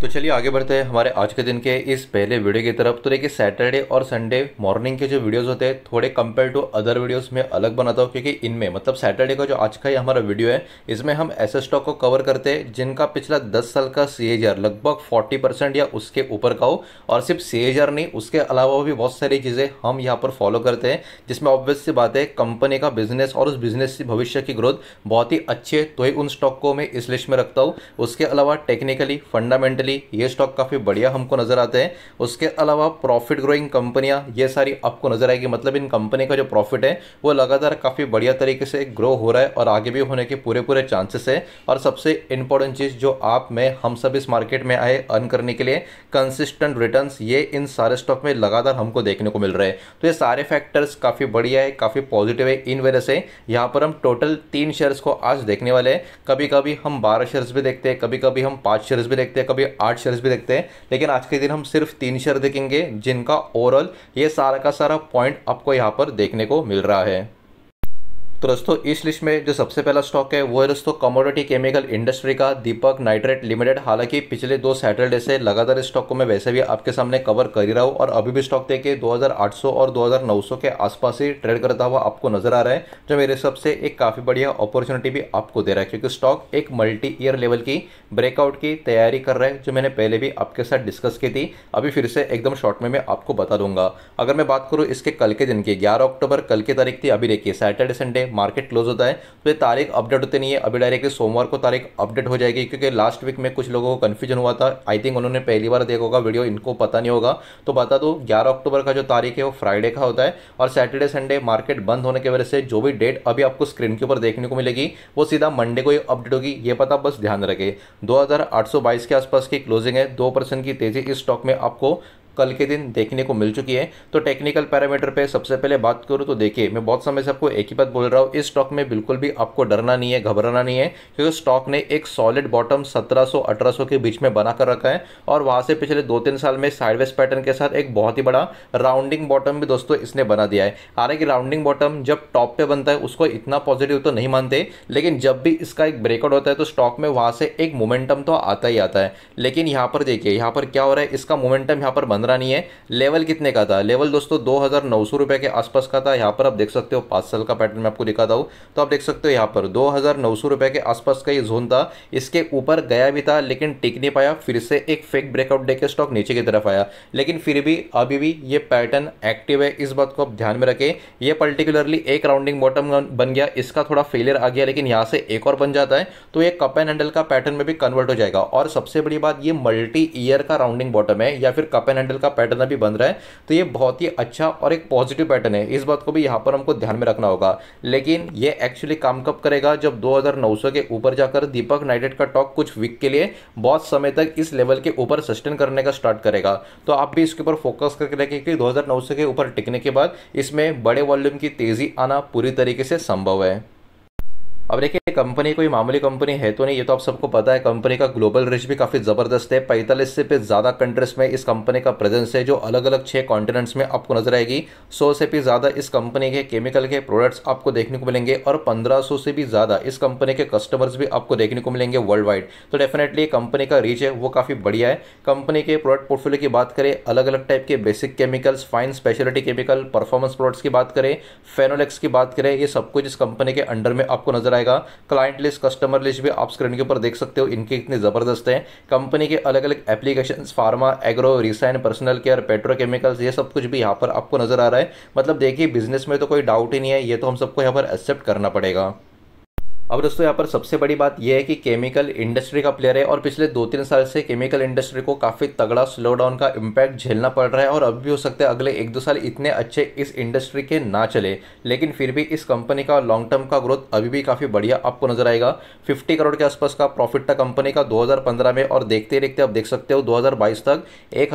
तो चलिए आगे बढ़ते हैं हमारे आज के दिन के इस पहले वीडियो की तरफ तो देखिए सैटरडे और संडे मॉर्निंग के जो वीडियोस होते हैं थोड़े कंपेयर टू अदर वीडियोस में अलग बनाता हूँ क्योंकि इनमें मतलब सैटरडे का जो आज का ये हमारा वीडियो है इसमें हम ऐसे स्टॉक को कवर करते हैं जिनका पिछला दस साल का सी लगभग फोर्टी या उसके ऊपर का हो और सिर्फ सी नहीं उसके अलावा भी बहुत सारी चीज़ें हम यहाँ पर फॉलो करते हैं जिसमें ऑब्वियस सी बात है कंपनी का बिजनेस और उस बिजनेस की भविष्य की ग्रोथ बहुत ही अच्छी है तो ही उन स्टॉक को मैं इस लिस्ट में रखता हूँ उसके अलावा टेक्निकली फंडामेंटली जनरली ये स्टॉक काफ़ी बढ़िया हमको नज़र आते हैं उसके अलावा प्रॉफिट ग्रोइंग कंपनियां ये सारी आपको नज़र आएगी मतलब इन कंपनी का जो प्रॉफिट है वो लगातार काफ़ी बढ़िया तरीके से ग्रो हो रहा है और आगे भी होने के पूरे पूरे चांसेस है और सबसे इंपॉर्टेंट चीज़ जो आप में हम सब इस मार्केट में आए अर्न करने के लिए कंसिस्टेंट रिटर्न ये इन सारे स्टॉक में लगातार हमको देखने को मिल रहे हैं तो ये सारे फैक्टर्स काफ़ी बढ़िया है काफ़ी पॉजिटिव है इन वजह से यहाँ पर हम टोटल तीन शेयर्स को आज देखने वाले हैं कभी कभी हम बारह शेयर्स भी देखते हैं कभी कभी हम पांच शेयर्स भी देखते हैं कभी आठ शेयर्स भी देखते हैं लेकिन आज के दिन हम सिर्फ तीन शेयर देखेंगे जिनका ओवरऑल ये सारा का सारा पॉइंट आपको यहाँ पर देखने को मिल रहा है तो दोस्तों इस लिस्ट में जो सबसे पहला स्टॉक है वो है दोस्तों कमोडिटी केमिकल इंडस्ट्री का दीपक नाइट्रेट लिमिटेड हालांकि पिछले दो सैटरडे से लगातार इस स्टॉक को मैं वैसे भी आपके सामने कवर कर ही रहा हूँ और अभी भी स्टॉक देखिए 2800 और 2900 के आसपास ही ट्रेड करता हुआ आपको नजर आ रहा है जो मेरे हिसाब से एक काफ़ी बढ़िया अपॉर्चुनिटी भी आपको दे रहा है क्योंकि स्टॉक एक मल्टी ईयर लेवल की ब्रेकआउट की तैयारी कर रहा है जो मैंने पहले भी आपके साथ डिस्कस की थी अभी फिर से एकदम शॉर्ट में मैं आपको बता दूंगा अगर मैं बात करूँ इसके कल के दिन की ग्यारह अक्टूबर कल की तारीख थी अभी देखिए सैटरडे संडे मार्केट क्लोज होता है तो ये तारीख अपडेट होती नहीं है अभी डायरेक्टली सोमवार को तारीख अपडेट हो जाएगी क्योंकि लास्ट वीक में कुछ लोगों को कन्फ्यूजन हुआ था आई थिंक उन्होंने पहली बार देखा होगा वीडियो इनको पता नहीं होगा तो बता दो ग्यारह अक्टूबर का जो तारीख है वो फ्राइडे का होता है और सैटरडे संडे मार्केट बंद होने की वजह से जो भी डेट अभी आपको स्क्रीन के ऊपर देखने को मिलेगी वो सीधा मंडे को ही अपडेट होगी ये पता बस ध्यान रखें दो के आसपास की क्लोजिंग है दो की तेजी इस स्टॉक में आपको कल के दिन देखने को मिल चुकी है तो टेक्निकल पैरामीटर पे सबसे पहले बात करूँ तो देखिए मैं बहुत समय से आपको एक ही बात बोल रहा हूँ इस स्टॉक में बिल्कुल भी आपको डरना नहीं है घबराना नहीं है क्योंकि स्टॉक ने एक सॉलिड बॉटम 1700 1800 के बीच में बना कर रखा है और वहाँ से पिछले दो तीन साल में साइडवेज पैटर्न के साथ एक बहुत ही बड़ा राउंडिंग बॉटम भी दोस्तों इसने बना दिया है हालांकि राउंडिंग बॉटम जब टॉप पे बनता है उसको इतना पॉजिटिव तो नहीं मानते लेकिन जब भी इसका एक ब्रेकआउट होता है तो स्टॉक में वहाँ से एक मोमेंटम तो आता ही आता है लेकिन यहाँ पर देखिए यहाँ पर क्या हो रहा है इसका मोमेंटम यहाँ पर बन पंद्रह नहीं है लेवल कितने का था लेवल दोस्तों दो हज़ार नौ सौ रुपए के आसपास का था यहाँ पर आप देख सकते हो पांच साल का पैटर्न मैं आपको दिखाता हूँ तो आप देख सकते हो यहाँ पर दो हज़ार नौ सौ रुपए के आसपास का ये जोन था इसके ऊपर गया भी था लेकिन टिक नहीं पाया फिर से एक फेक ब्रेकआउट देकर स्टॉक नीचे की तरफ आया लेकिन फिर भी अभी भी ये पैटर्न एक्टिव है इस बात को आप ध्यान में रखें ये पर्टिकुलरली एक राउंडिंग बॉटम बन गया इसका थोड़ा फेलियर आ गया लेकिन यहाँ से एक और बन जाता है तो ये कप एंड हैंडल का पैटर्न में भी कन्वर्ट हो जाएगा और सबसे बड़ी बात ये मल्टी ईयर का राउंडिंग बॉटम है या फिर कप एंड हैंडल कैंडल का पैटर्न अभी बन रहा है तो ये बहुत ही अच्छा और एक पॉजिटिव पैटर्न है इस बात को भी यहाँ पर हमको ध्यान में रखना होगा लेकिन ये एक्चुअली काम कब करेगा जब 2900 के ऊपर जाकर दीपक नाइटेड का टॉक कुछ वीक के लिए बहुत समय तक इस लेवल के ऊपर सस्टेन करने का स्टार्ट करेगा तो आप भी इसके ऊपर फोकस करके रखें कि दो के ऊपर टिकने के बाद इसमें बड़े वॉल्यूम की तेज़ी आना पूरी तरीके से संभव है अब देखिए कंपनी कोई मामूली कंपनी है तो नहीं ये तो आप सबको पता है कंपनी का ग्लोबल रीच भी काफ़ी ज़बरदस्त है पैंतालीस से भी ज़्यादा कंट्रीज़ में इस कंपनी का प्रेजेंस है जो अलग अलग छः कॉन्टिनेंट्स में आपको नजर आएगी सौ से भी ज़्यादा इस कंपनी के केमिकल के प्रोडक्ट्स आपको देखने को मिलेंगे और पंद्रह से भी ज़्यादा इस कंपनी के कस्टमर्स भी आपको देखने को मिलेंगे वर्ल्ड वाइड तो डेफिनेटली कंपनी का रीच है वो काफ़ी बढ़िया है कंपनी के प्रोडक्ट पोर्टफोलियो की बात करें अलग अलग टाइप के basic chemicals fine speciality chemical performance products की बात करें फेनोलेक्स की बात करें ये सब कुछ इस कंपनी के अंडर में आपको नजर रहेगा क्लाइंट लिस्ट कस्टमर लिस्ट भी आप स्क्रीन के ऊपर देख सकते हो इनके इतने ज़बरदस्त हैं कंपनी के अलग अलग application pharma agro resin personal care petrochemicals ये सब कुछ भी यहाँ पर आपको नजर आ रहा है मतलब देखिए बिजनेस में तो कोई डाउट ही नहीं है ये तो हम सबको यहाँ पर एक्सेप्ट करना पड़ेगा अब दोस्तों यहाँ पर सबसे बड़ी बात यह है कि केमिकल इंडस्ट्री का प्लेयर है और पिछले दो तीन साल से केमिकल इंडस्ट्री को काफ़ी तगड़ा स्लो डाउन का इम्पैक्ट झेलना पड़ रहा है और अब भी हो सकता है अगले एक दो साल इतने अच्छे इस इंडस्ट्री के ना चले लेकिन फिर भी इस कंपनी का लॉन्ग टर्म का ग्रोथ अभी भी काफ़ी बढ़िया आपको नजर आएगा फिफ्टी करोड़ के आसपास का प्रॉफिट था कंपनी का दो में और देखते देखते आप देख सकते हो दो तक एक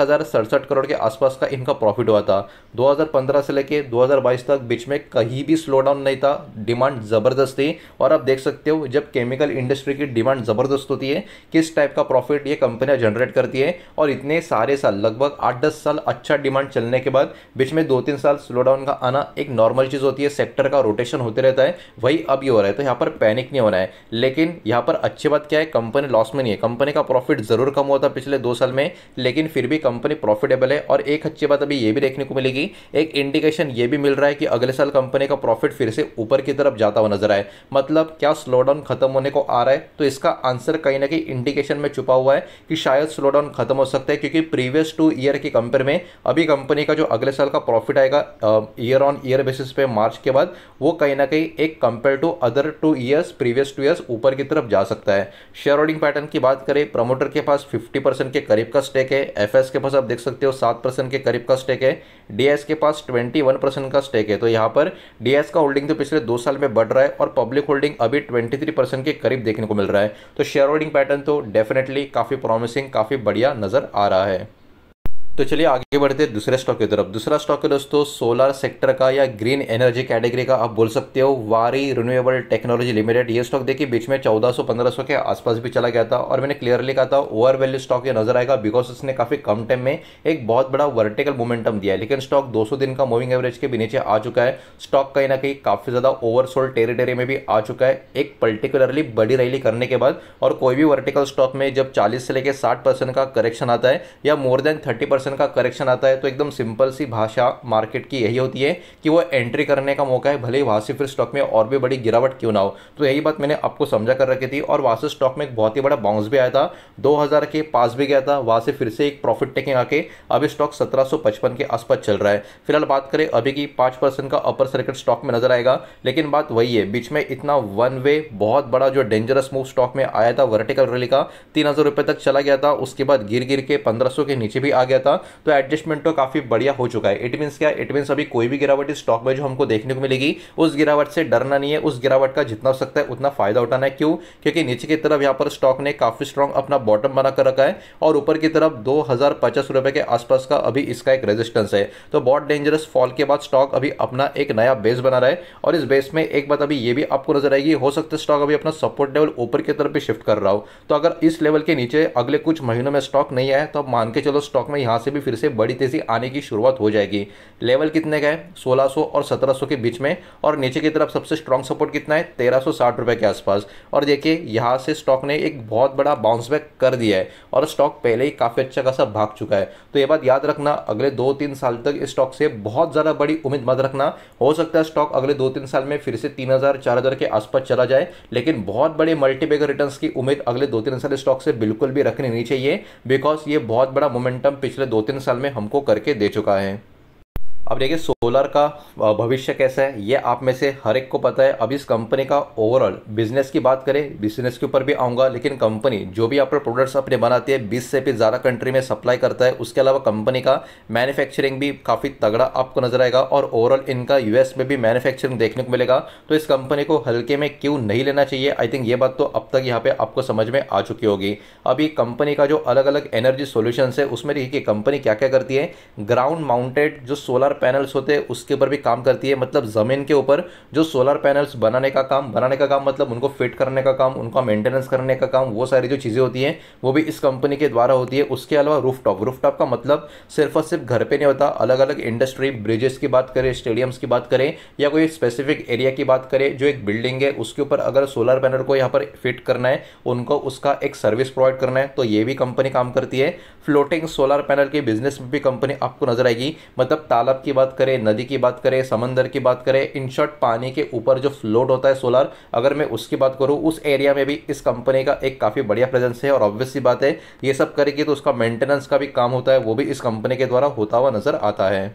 करोड़ के आसपास का इनका प्रॉफिट हुआ था दो से लेकर दो तक बीच में कहीं भी स्लो डाउन नहीं था डिमांड ज़बरदस्त थी और आप देख देख सकते हो जब केमिकल इंडस्ट्री की डिमांड ज़बरदस्त होती है किस टाइप का प्रॉफिट ये कंपनियाँ जनरेट करती है और इतने सारे साल लगभग आठ दस साल अच्छा डिमांड चलने के बाद बीच में दो तीन साल स्लो डाउन का आना एक नॉर्मल चीज़ होती है सेक्टर का रोटेशन होते रहता है वही अब ये हो रहा है तो यहाँ पर पैनिक नहीं होना है लेकिन यहाँ पर अच्छी बात क्या है कंपनी लॉस में नहीं है कंपनी का प्रॉफिट ज़रूर कम हुआ था पिछले दो साल में लेकिन फिर भी कंपनी प्रॉफिटेबल है और एक अच्छी बात अभी ये भी देखने को मिलेगी एक इंडिकेशन ये भी मिल रहा है कि अगले साल कंपनी का प्रॉफिट फिर से ऊपर की तरफ जाता हुआ नजर आए मतलब क्या क्या स्लो डाउन खत्म होने को आ रहा है तो इसका आंसर कहीं ना कहीं इंडिकेशन में छुपा हुआ है कि शायद स्लो डाउन खत्म हो सकता है क्योंकि प्रीवियस टू ईयर के कंपेयर में अभी कंपनी का जो अगले साल का प्रॉफिट आएगा ईयर ऑन ईयर बेसिस पे मार्च के बाद वो कहीं ना कहीं एक compare to other two years previous two years ऊपर की तरफ जा सकता है शेयर होल्डिंग पैटर्न की बात करें प्रमोटर के पास फिफ्टी के करीब का स्टेक है एफ के पास आप देख सकते हो सात के करीब का स्टेक है डीएस के पास ट्वेंटी का स्टेक है तो यहाँ पर डीएस का होल्डिंग तो पिछले दो साल में बढ़ रहा है और पब्लिक होल्डिंग अभी ट्वेंटी थ्री परसेंट के करीब देखने को मिल रहा है तो शेयर होल्डिंग पैटर्न तो डेफिनेटली काफ़ी प्रॉमिसिंग काफ़ी बढ़िया नज़र आ रहा है तो चलिए आगे बढ़ते हैं दूसरे स्टॉक की तरफ दूसरा स्टॉक है दोस्तों सोलर सेक्टर का या ग्रीन एनर्जी कैटेगरी का आप बोल सकते हो वारी रिन्यूएबल टेक्नोलॉजी लिमिटेड ये स्टॉक देखिए बीच में 1400 1500 के आसपास भी चला गया था और मैंने क्लियरली कहा था ओवर वैल्यू स्टॉक ये नजर आएगा बिकॉज उसने काफी कम टाइम में एक बहुत बड़ा वर्टिकल मोमेंटम दिया है लेकिन स्टॉक दो दिन का मूविंग एवरेज के भी नीचे आ चुका है स्टॉक कहीं ना कहीं काफी ज्यादा ओवरसोल्ड टेरिटरी में भी आ चुका है एक पर्टिकुलरली बड़ी रैली करने के बाद और कोई भी वर्टिकल स्टॉक में जब चालीस से लेकर साठ का करेक्शन आता है या मोर देन थर्टी परसेंट का करेक्शन आता है तो एकदम सिंपल सी भाषा मार्केट की यही होती है कि वो एंट्री करने का मौका है भले ही वहाँ से फिर स्टॉक में और भी बड़ी गिरावट क्यों ना हो तो यही बात मैंने आपको समझा कर रखी थी और वहाँ से स्टॉक में एक बहुत ही बड़ा बाउंस भी आया था दो के पास भी गया था वहाँ से फिर से एक प्रॉफिट टेकिंग आके अभी स्टॉक सत्रह के आसपास चल रहा है फिलहाल बात करें अभी की पाँच का अपर सर्किट स्टॉक में नजर आएगा लेकिन बात वही है बीच में इतना वन वे बहुत बड़ा जो डेंजरस मूव स्टॉक में आया था वर्टिकल रैली का तीन तक चला गया था उसके बाद गिर गिर के पंद्रह के नीचे भी आ गया था था तो एडजस्टमेंट तो काफ़ी बढ़िया हो चुका है इट मीन क्या इट मीन अभी कोई भी गिरावट स्टॉक में जो हमको देखने को मिलेगी उस गिरावट से डरना नहीं है उस गिरावट का जितना हो सकता है उतना फायदा उठाना है क्यों क्योंकि नीचे की तरफ यहाँ पर स्टॉक ने काफ़ी स्ट्रॉन्ग अपना बॉटम बना कर रखा है और ऊपर की तरफ दो रुपए के आसपास का अभी इसका एक रेजिस्टेंस है तो बहुत डेंजरस फॉल के बाद स्टॉक अभी अपना एक नया बेस बना रहा है और इस बेस में एक बात अभी ये भी आपको नजर आएगी हो सकता है स्टॉक अभी अपना सपोर्ट लेवल ऊपर की तरफ भी शिफ्ट कर रहा हो तो अगर इस लेवल के नीचे अगले कुछ महीनों में स्टॉक नहीं आया तो मान के चलो स्टॉक में यहां से भी फिर से बड़ी तेज़ी आने की शुरुआत हो जाएगी लेवल कितने का है 1600 और 1700 के बीच में और नीचे की तरफ सबसे स्ट्रॉन्ग सपोर्ट कितना है तेरह रुपए के आसपास और देखिए यहाँ से स्टॉक ने एक बहुत बड़ा बाउंस बैक कर दिया है और स्टॉक पहले ही काफ़ी अच्छा खासा भाग चुका है तो ये बात याद रखना अगले दो तीन साल तक इस स्टॉक से बहुत ज़्यादा बड़ी उम्मीद मत रखना हो सकता है स्टॉक अगले दो तीन साल में फिर से तीन हज़ार चार हज़ार के आसपास चला जाए लेकिन बहुत बड़े मल्टीपेगर रिटर्न की उम्मीद अगले दो तीन साल स्टॉक से बिल्कुल भी रखनी नहीं चाहिए बिकॉज ये बहुत बड़ा मोमेंटम पिछले दो तीन साल में हमको करके दे चुका है अब देखिए सोलर का भविष्य कैसा है ये आप में से हर एक को पता है अब इस कंपनी का ओवरऑल बिजनेस की बात करें बिजनेस के ऊपर भी आऊँगा लेकिन कंपनी जो भी अपने प्रोडक्ट्स अपने बनाती है बीस से भी ज़्यादा कंट्री में सप्लाई करता है उसके अलावा कंपनी का मैन्युफैक्चरिंग भी काफ़ी तगड़ा आपको नजर आएगा और ओवरऑल इनका यूएस में भी मैन्युफैक्चरिंग देखने को मिलेगा तो इस कंपनी को हल्के में क्यों नहीं लेना चाहिए आई थिंक ये बात तो अब तक यहाँ पर आपको समझ में आ चुकी होगी अभी कंपनी का जो अलग अलग एनर्जी सोल्यूशन है उसमें देखिए कंपनी क्या क्या करती है ग्राउंड माउंटेड जो सोलर सोलर पैनल्स होते हैं उसके ऊपर भी काम करती है मतलब ज़मीन के ऊपर जो सोलर पैनल्स बनाने का काम बनाने का काम मतलब उनको फिट करने का काम उनका मेंटेनेंस करने का काम वो सारी जो चीज़ें होती हैं वो भी इस कंपनी के द्वारा होती है उसके अलावा रूफटॉप रूफटॉप का मतलब सिर्फ और सिर्फ घर पर नहीं होता अलग अलग इंडस्ट्री ब्रिजेस की बात करें स्टेडियम्स की बात करें या कोई स्पेसिफिक एरिया की बात करें जो एक बिल्डिंग है उसके ऊपर अगर सोलर पैनल को यहाँ पर फिट करना है उनको उसका एक सर्विस प्रोवाइड करना है तो ये भी कंपनी काम करती है फ्लोटिंग सोलर पैनल के बिजनेस में भी कंपनी आपको नजर आएगी मतलब तालाब की बात करें नदी की बात करें समंदर की बात करें इन शॉर्ट पानी के ऊपर जो फ्लोट होता है सोलर अगर मैं उसकी बात करूँ उस एरिया में भी इस कंपनी का एक काफ़ी बढ़िया प्रेजेंस है और ऑब्वियसली बात है ये सब करेगी तो उसका मेंटेनेंस का भी काम होता है वो भी इस कंपनी के द्वारा होता हुआ नजर आता है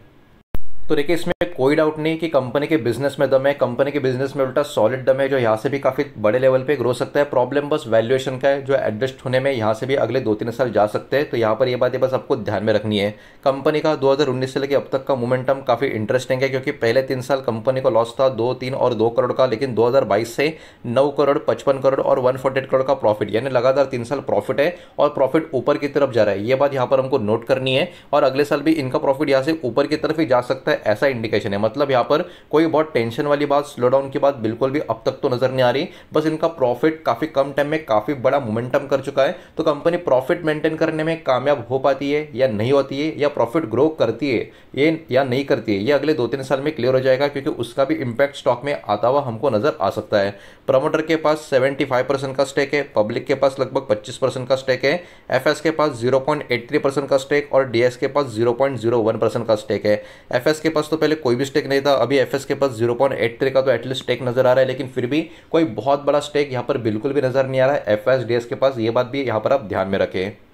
तो देखिए इसमें कोई डाउट नहीं कि कंपनी के बिजनेस में दम है कंपनी के बिजनेस में उल्टा सॉलिड दम है जो यहाँ से भी काफ़ी बड़े लेवल पे ग्रो सकता है प्रॉब्लम बस वैल्यूएशन का है जो एडजस्ट होने में यहाँ से भी अगले दो तीन साल जा सकते हैं तो यहाँ पर ये यह बस आपको ध्यान में रखनी है कंपनी का दो से लेकर अब तक का मोमेंटम काफ़ी इंटरेस्टिंग है क्योंकि पहले तीन साल कंपनी को लॉस था दो तीन और दो करोड़ का लेकिन दो से नौ करोड़ पचपन करोड़ और वन करोड़ का प्रॉफिट यानी लगातार तीन साल प्रॉफिट है और प्रॉफिट ऊपर की तरफ जा रहा है ये बात यहाँ पर हमको नोट करनी है और अगले साल भी इनका प्रॉफिट यहाँ से ऊपर की तरफ ही जा सकता है है ऐसा इंडिकेशन है मतलब यहाँ पर कोई बहुत टेंशन वाली बात स्लो डाउन की बात बिल्कुल भी अब तक तो नज़र नहीं आ रही बस इनका प्रॉफिट काफ़ी कम टाइम में काफ़ी बड़ा मोमेंटम कर चुका है तो कंपनी प्रॉफिट मेंटेन करने में कामयाब हो पाती है या नहीं होती है या प्रॉफिट ग्रो करती है ये या नहीं करती है ये अगले दो तीन साल में क्लियर हो जाएगा क्योंकि उसका भी इम्पैक्ट स्टॉक में आता हुआ हमको नज़र आ सकता है प्रमोटर के पास सेवेंटी का स्टेक है पब्लिक के पास लगभग पच्चीस का स्टेक है एफ के पास जीरो का स्टेक और डी के पास जीरो का स्टेक है एफ के पास तो पहले कोई भी स्टेक नहीं था अभी एफ के पास जीरो पॉइंट एट थ्री का तो एटलीस्ट स्टेक नजर आ रहा है लेकिन फिर भी कोई बहुत बड़ा स्टेक यहाँ पर बिल्कुल भी नजर नहीं आ रहा है एफ के पास ये बात भी यहाँ पर आप ध्यान में रखें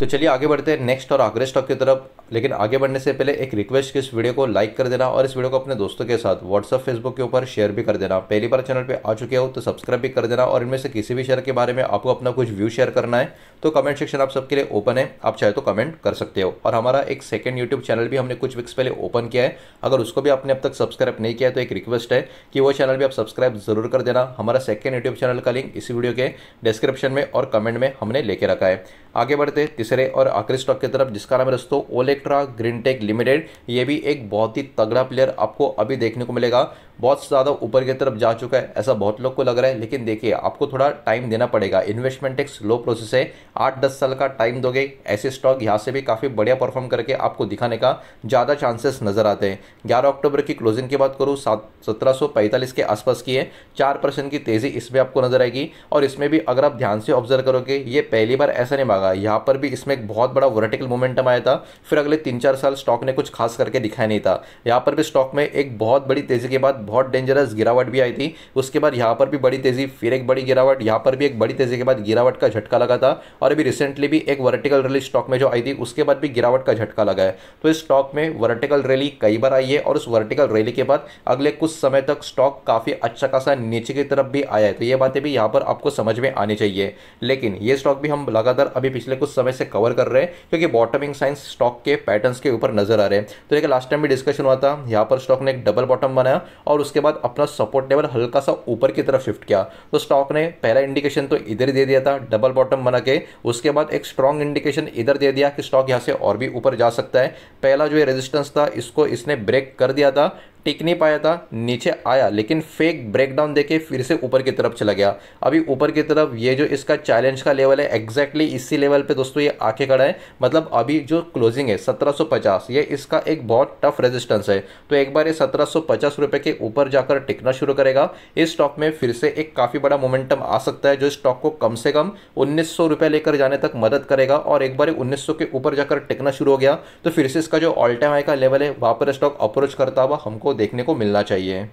तो चलिए आगे बढ़ते हैं नेक्स्ट और आगरे स्टॉक की तरफ लेकिन आगे बढ़ने से पहले एक रिक्वेस्ट कि इस वीडियो को लाइक कर देना और इस वीडियो को अपने दोस्तों के साथ व्हाट्सअप फेसबुक के ऊपर शेयर भी कर देना पहली बार चैनल पे आ चुके हो तो सब्सक्राइब भी कर देना और इनमें से किसी भी शेयर के बारे में आपको अपना कुछ व्यू शेयर करना है तो कमेंट सेक्शन आप सबके लिए ओपन है आप चाहे तो कमेंट कर सकते हो और हमारा एक सेकेंड यूट्यूब चैनल भी हमने कुछ वीक्स पहले ओपन किया है अगर उसको भी आपने अब तक सब्सक्राइब नहीं किया है तो एक रिक्वेस्ट है कि वो चैनल भी आप सब्सक्राइब जरूर कर देना हमारा सेकेंड यूट्यूब चैनल का लिंक इसी वीडियो के डिस्क्रिप्शन में और कमेंट में हमने लेके रखा है आगे बढ़ते हैं तीसरे और आखिरी स्टॉक की तरफ जिसका नाम है दोस्तों ओलेक्ट्रा ग्रीनटेक लिमिटेड ये भी एक बहुत ही तगड़ा प्लेयर आपको अभी देखने को मिलेगा बहुत ज़्यादा ऊपर की तरफ जा चुका है ऐसा बहुत लोग को लग रहा है लेकिन देखिए आपको थोड़ा टाइम देना पड़ेगा इन्वेस्टमेंट एक स्लो प्रोसेस है आठ दस साल का टाइम दोगे ऐसे स्टॉक यहाँ से भी काफ़ी बढ़िया परफॉर्म करके आपको दिखाने का ज़्यादा चांसेस नज़र आते हैं ग्यारह अक्टूबर की क्लोजिंग की बात करूँ सात सत्रह के आसपास की है चार परसेंट की तेज़ी इसमें आपको नज़र आएगी और इसमें भी अगर आप ध्यान से ऑब्जर्व करोगे ये पहली बार ऐसा नहीं मांगा यहाँ पर भी इसमें एक बहुत बड़ा वर्टिकल मोमेंटम आया था फिर अगले तीन चार साल स्टॉक ने कुछ खास करके दिखाया नहीं था यहाँ पर भी स्टॉक में एक बहुत बड़ी तेज़ी के बाद बहुत डेंजरस गिरावट भी आई थी उसके बाद यहाँ पर भी बड़ी तेज़ी फिर एक बड़ी गिरावट यहाँ पर भी एक बड़ी तेज़ी के बाद गिरावट का झटका लगा था और अभी रिसेंटली भी एक वर्टिकल रैली स्टॉक में जो आई थी उसके बाद भी गिरावट का झटका लगा है तो इस स्टॉक में वर्टिकल रैली कई बार आई है और उस वर्टिकल रैली के बाद अगले कुछ समय तक स्टॉक काफ़ी अच्छा खासा नीचे की तरफ भी आया है तो ये बातें भी यहाँ पर आपको समझ में आनी चाहिए लेकिन ये स्टॉक भी हम लगातार अभी पिछले कुछ समय से कवर कर रहे हैं क्योंकि बॉटमिंग साइंस स्टॉक के पैटर्न के ऊपर नजर आ रहे हैं तो देखिए लास्ट टाइम भी डिस्कशन हुआ था यहाँ पर स्टॉक ने एक डबल बॉटम बनाया और और उसके बाद अपना सपोर्ट लेवल हल्का सा ऊपर की तरफ शिफ्ट किया तो स्टॉक ने पहला इंडिकेशन तो इधर दे दिया था डबल बॉटम बना के उसके बाद एक स्ट्रॉन्ग इंडिकेशन इधर दे दिया कि स्टॉक यहाँ से और भी ऊपर जा सकता है पहला जो ये रेजिस्टेंस था इसको इसने ब्रेक कर दिया था टिक नहीं पाया था नीचे आया लेकिन फेक ब्रेकडाउन देके फिर से ऊपर की तरफ चला गया अभी ऊपर की तरफ ये जो इसका चैलेंज का लेवल है एग्जैक्टली इसी लेवल पे दोस्तों ये आके खड़ा है मतलब अभी जो क्लोजिंग है 1750 ये इसका एक बहुत टफ रेजिस्टेंस है तो एक बार ये सत्रह रुपए के ऊपर जाकर टिकना शुरू करेगा इस स्टॉक में फिर से एक काफ़ी बड़ा मोमेंटम आ सकता है जो स्टॉक को कम से कम उन्नीस रुपए लेकर जाने तक मदद करेगा और एक बार उन्नीस के ऊपर जाकर टिकना शुरू हो गया तो फिर से इसका जो ऑल टाइम हाई का लेवल है वहां पर स्टॉक अप्रोच करता हुआ हमको देखने को मिलना चाहिए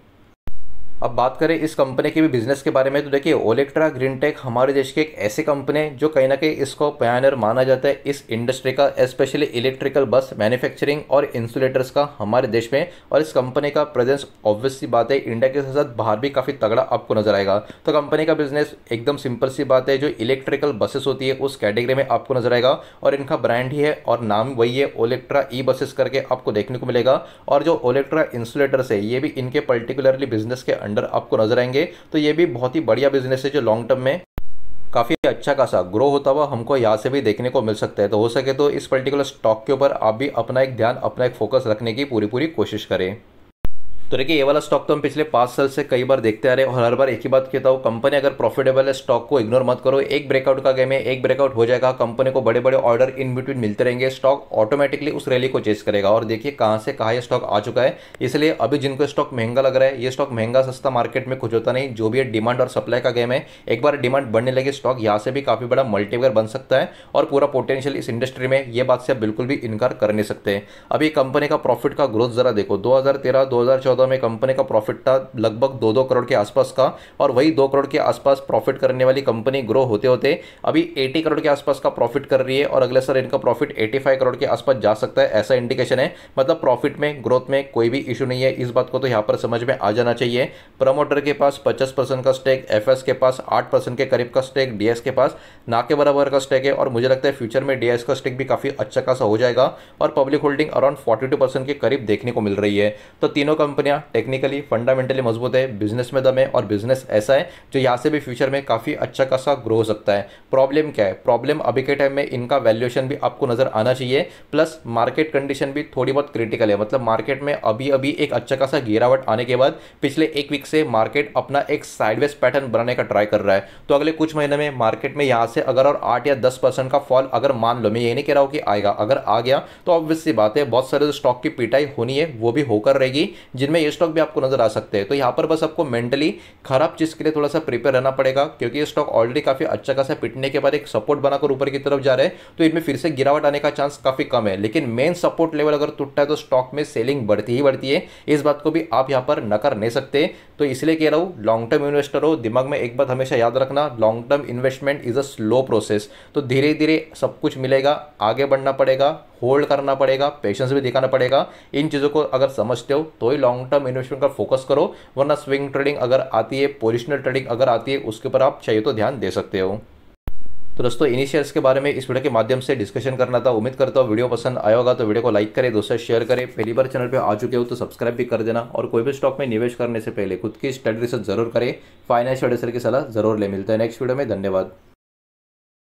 अब बात करें इस कंपनी के भी बिजनेस के बारे में तो देखिए ओलेक्ट्रा ग्रीन टेक हमारे देश की एक ऐसी कंपनी है जो कहीं ना कहीं इसको पयानर माना जाता है इस इंडस्ट्री का स्पेशली इलेक्ट्रिकल बस मैन्युफैक्चरिंग और इंसुलेटर्स का हमारे देश में और इस कंपनी का प्रेजेंस ऑब्वियसली बात है इंडिया के साथ बाहर भी काफ़ी तगड़ा आपको नजर आएगा तो कंपनी का बिजनेस एकदम सिंपल सी बात है जो इलेक्ट्रिकल बसेस होती है उस कैटेगरी में आपको नजर आएगा और इनका ब्रांड ही है और नाम वही है ओलेक्ट्रा ई बसेस करके आपको देखने को मिलेगा और जो ओलेक्ट्रा इंसुलेटर्स है ये भी इनके पर्टिकुलरली बिजनेस के अंडर आपको नजर आएंगे तो ये भी बहुत ही बढ़िया बिजनेस है जो लॉन्ग टर्म में काफ़ी अच्छा खासा ग्रो होता हुआ हमको यहाँ से भी देखने को मिल सकता है तो हो सके तो इस पर्टिकुलर स्टॉक के ऊपर आप भी अपना एक ध्यान अपना एक फोकस रखने की पूरी पूरी कोशिश करें तो देखिए ये वाला स्टॉक तो हम पिछले पाँच साल से कई बार देखते आ रहे हैं और हर बार एक ही बात कहता हूँ कंपनी अगर प्रॉफिटेबल है स्टॉक को इग्नोर मत करो एक ब्रेकआउट का गेम है एक ब्रेकआउट हो जाएगा कंपनी को बड़े बड़े ऑर्डर इन बिटवीन मिलते रहेंगे स्टॉक ऑटोमेटिकली उस रैली को चेस करेगा और देखिए कहाँ से कहाँ ये स्टॉक आ चुका है इसलिए अभी जिनको स्टॉक महंगा लग रहा है ये स्टॉक महंगा सस्ता मार्केट में कुछ होता नहीं जो भी है डिमांड और सप्लाई का गेम है एक बार डिमांड बढ़ने लगे स्टॉक यहाँ से भी काफ़ी बड़ा मल्टीवेयर बन सकता है और पूरा पोटेंशियल इस इंडस्ट्री में ये बात से आप बिल्कुल भी इनकार कर नहीं सकते अभी कंपनी का प्रॉफिट का ग्रोथ जरा देखो दो हज़ार 2014 में कंपनी का प्रॉफिट था लगभग दो दो करोड़ के आसपास का और वही दो करोड़ के आसपास प्रॉफिट करने वाली कंपनी ग्रो होते होते अभी 80 करोड़ के आसपास का प्रॉफिट कर रही है और अगले साल इनका प्रॉफिट 85 करोड़ के आसपास जा सकता है ऐसा इंडिकेशन है मतलब प्रॉफिट में ग्रोथ में कोई भी इशू नहीं है इस बात को तो यहाँ पर समझ में आ जाना चाहिए प्रमोटर के पास पचास का स्टेक एफ के पास आठ के करीब का स्टेक डी के पास ना के बराबर का स्टेक है और मुझे लगता है फ्यूचर में डी का स्टेक भी काफ़ी अच्छा खासा हो जाएगा और पब्लिक होल्डिंग अराउंड फोर्टी के करीब देखने को मिल रही है तो तीनों कंपनी कंपनियां टेक्निकली फंडामेंटली मजबूत है बिजनेस में दम है और बिजनेस ऐसा है जो यहाँ से भी फ्यूचर में काफ़ी अच्छा खासा ग्रो हो सकता है प्रॉब्लम क्या है प्रॉब्लम अभी के टाइम में इनका वैल्यूएशन भी आपको नज़र आना चाहिए प्लस मार्केट कंडीशन भी थोड़ी बहुत क्रिटिकल है मतलब मार्केट में अभी अभी एक अच्छा खासा गिरावट आने के बाद पिछले एक वीक से मार्केट अपना एक साइडवेज पैटर्न बनाने का ट्राई कर रहा है तो अगले कुछ महीने में मार्केट में यहाँ से अगर और आठ या दस परसेंट का फॉल अगर मान लो मैं ये नहीं कह रहा हूँ कि आएगा अगर आ गया तो ऑब्वियसली बात है बहुत सारे स्टॉक तो की पिटाई होनी है वो भी होकर रहेगी जिनमें में ये स्टॉक भी आपको नजर आ सकते हैं तो यहाँ पर बस आपको मेंटली खराब चीज़ के लिए थोड़ा सा प्रिपेयर रहना पड़ेगा क्योंकि ये स्टॉक ऑलरेडी काफ़ी अच्छा खासा पिटने के बाद एक सपोर्ट बनाकर ऊपर की तरफ जा रहे हैं तो इनमें फिर से गिरावट आने का चांस काफ़ी कम है लेकिन मेन सपोर्ट लेवल अगर टूटता है तो स्टॉक में सेलिंग बढ़ती ही बढ़ती है इस बात को भी आप यहाँ पर नकार नहीं सकते तो इसलिए कह रहा हूँ लॉन्ग टर्म इन्वेस्टर हो दिमाग में एक बात हमेशा याद रखना long term investment is a slow process तो धीरे धीरे सब कुछ मिलेगा आगे बढ़ना पड़ेगा होल्ड करना पड़ेगा पेशेंस भी दिखाना पड़ेगा इन चीज़ों को अगर समझते हो तो ही लॉन्ग टर्म इन्वेस्टमेंट पर फोकस करो वरना स्विंग ट्रेडिंग अगर आती है पोजिशनल ट्रेडिंग अगर आती है उसके ऊपर आप चाहिए तो ध्यान दे सकते हो तो दोस्तों इन्हीं के बारे में इस वीडियो के माध्यम से डिस्कशन करना था उम्मीद करता हूँ वीडियो पसंद आया होगा तो वीडियो को लाइक करें दोस्तों शेयर करें पहली बार चैनल पे आ चुके हो तो सब्सक्राइब भी कर देना और कोई भी स्टॉक में निवेश करने से पहले खुद की स्टडी रिसर्च जरूर करें फाइनेंशियल एडवाइजर की सलाह जरूर ले मिलते हैं नेक्स्ट वीडियो में धन्यवाद